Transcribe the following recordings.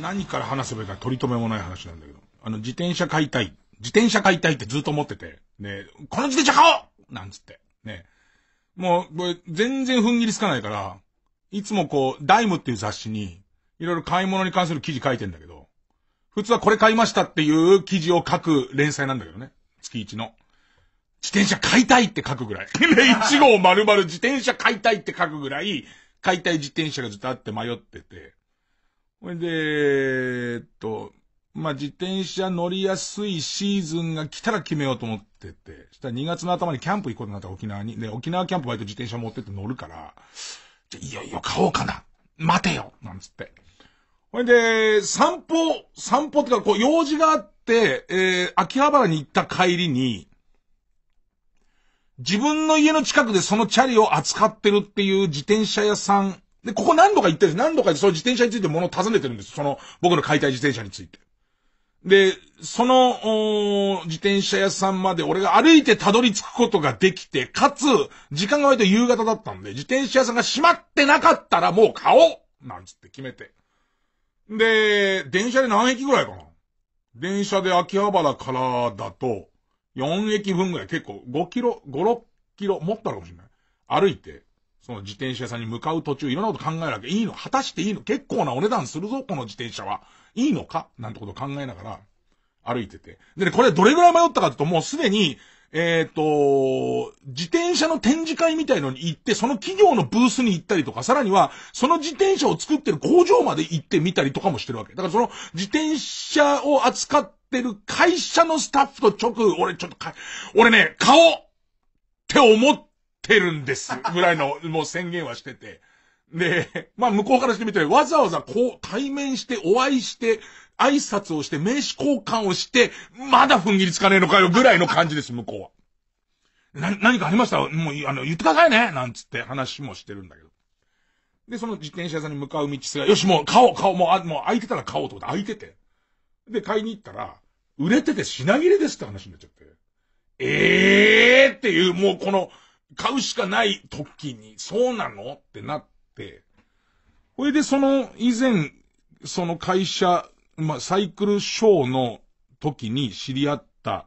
何から話せばいいか取り留めもない話なんだけど。あの、自転車買いたい。自転車買いたいってずっと思ってて。ね、この自転車買おうなんつって。ね。もう、これ、全然踏ん切りつかないから、いつもこう、ダイムっていう雑誌に、いろいろ買い物に関する記事書いてんだけど、普通はこれ買いましたっていう記事を書く連載なんだけどね。月1の。自転車買いたいって書くぐらい。で、1号丸々自転車買いたいって書くぐらい、買いたい自転車がずっとあって迷ってて。ほいで、えっと、まあ、自転車乗りやすいシーズンが来たら決めようと思ってて、したら2月の頭にキャンプ行こうとなった沖縄に。で、沖縄キャンプバイト自転車持ってって乗るから、じゃ、いよいよ買おうかな待てよなんつって。ほいで、散歩、散歩ってか、こう、用事があって、えー、秋葉原に行った帰りに、自分の家の近くでそのチャリを扱ってるっていう自転車屋さんで、ここ何度か行ってるんです。何度かその自転車について物を尋ねてるんです。その、僕の解体自転車について。で、その、自転車屋さんまで俺が歩いてたどり着くことができて、かつ、時間が割と夕方だったんで、自転車屋さんが閉まってなかったらもう買おうなんつって決めて。で、電車で何駅ぐらいかな電車で秋葉原からだと、4駅分ぐらい、結構5キロ、5、6キロ、持ったのかもしれない。歩いて、その自転車屋さんに向かう途中、いろんなこと考えなきゃいいの果たしていいの結構なお値段するぞ、この自転車は。いいのかなんてことを考えながら、歩いてて。でね、これどれぐらい迷ったかというと、もうすでに、えっ、ー、と、自転車の展示会みたいのに行って、その企業のブースに行ったりとか、さらには、その自転車を作ってる工場まで行ってみたりとかもしてるわけ。だからその自転車を扱ってる会社のスタッフと直、俺ちょっとか、俺ね、顔って思ってるんです。ぐらいの、もう宣言はしてて。で、まあ向こうからしてみて、わざわざこう、対面して、お会いして、挨拶をして、名刺交換をして、まだ踏ん切りつかねえのかよ、ぐらいの感じです、向こうは。な、何かありましたもう、あの、言ってくださいねなんつって話もしてるんだけど。で、その自転車屋さんに向かう道すが、よし、もう買おう、買おう、もう、あもう開いてたら買おうと思って、開いてて。で、買いに行ったら、売れてて品切れですって話になっちゃって。ええーっていう、もうこの、買うしかない時に、そうなのってなって、ほいでその以前、その会社、まあ、サイクルショーの時に知り合った、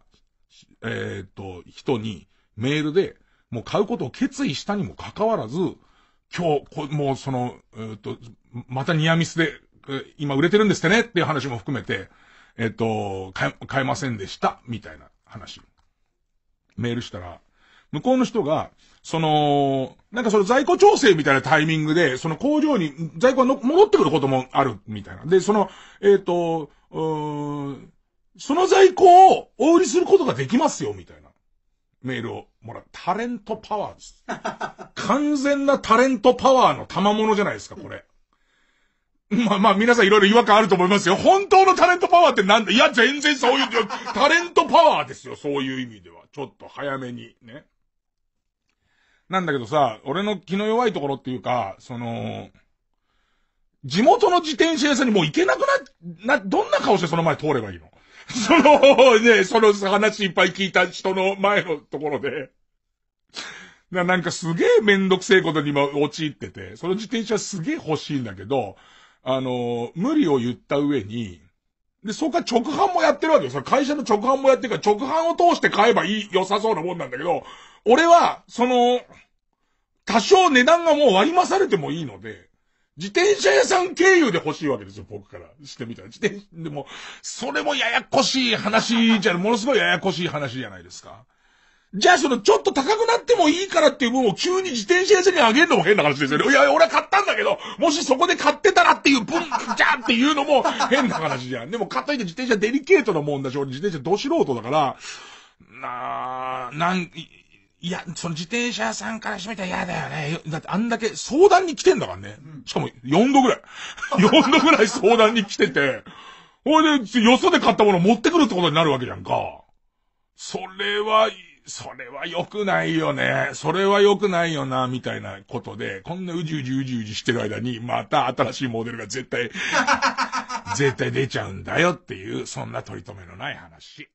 えっ、ー、と、人にメールで、もう買うことを決意したにもかかわらず、今日、もうその、えっ、ー、と、またニアミスで、えー、今売れてるんですってねっていう話も含めて、えっ、ー、と、買え、買えませんでした、みたいな話。メールしたら、向こうの人が、その、なんかその在庫調整みたいなタイミングで、その工場に在庫が戻ってくることもある、みたいな。で、その、えっ、ー、と、うーん、その在庫をお売りすることができますよ、みたいな。メールをもらう。タレントパワーです。完全なタレントパワーの賜物じゃないですか、これ。まあまあ皆さんいろいろ違和感あると思いますよ。本当のタレントパワーってなんだいや、全然そういう、タレントパワーですよ、そういう意味では。ちょっと早めにね。なんだけどさ、俺の気の弱いところっていうか、その、地元の自転車屋さんにもう行けなくな、な、どんな顔してその前通ればいいの その、ね、その話いっぱい聞いた人の前のところでな、なんかすげえめんどくせえことに今陥ってて、その自転車すげえ欲しいんだけど、あの、無理を言った上に、で、そっから直販もやってるわけよ。会社の直販もやってるから、直販を通して買えばいい、良さそうなもんなんだけど、俺は、その、多少値段がもう割り増されてもいいので、自転車屋さん経由で欲しいわけですよ、僕からしてみたら。自転、車、でも、それもややこしい話じゃ、ものすごいややこしい話じゃないですか。じゃあ、その、ちょっと高くなってもいいからっていう分を急に自転車屋さんにあげるのも変な話ですよね。いや、俺は買ったんだけど、もしそこで買ってたらっていう分、じゃんっていうのも変な話じゃん。でも、買っといて自転車デリケートなもんだし、俺自転車ど素人だから、なあ、なん、いや、その自転車屋さんからしてみたら嫌だよね。だってあんだけ相談に来てんだからね。しかも4度ぐらい。4 度ぐらい相談に来てて。ほいで、よそで買ったもの持ってくるってことになるわけじゃんか。それは、それは良くないよね。それは良くないよな、みたいなことで、こんなうじうじうじうじしてる間に、また新しいモデルが絶対、絶対出ちゃうんだよっていう、そんな取り留めのない話。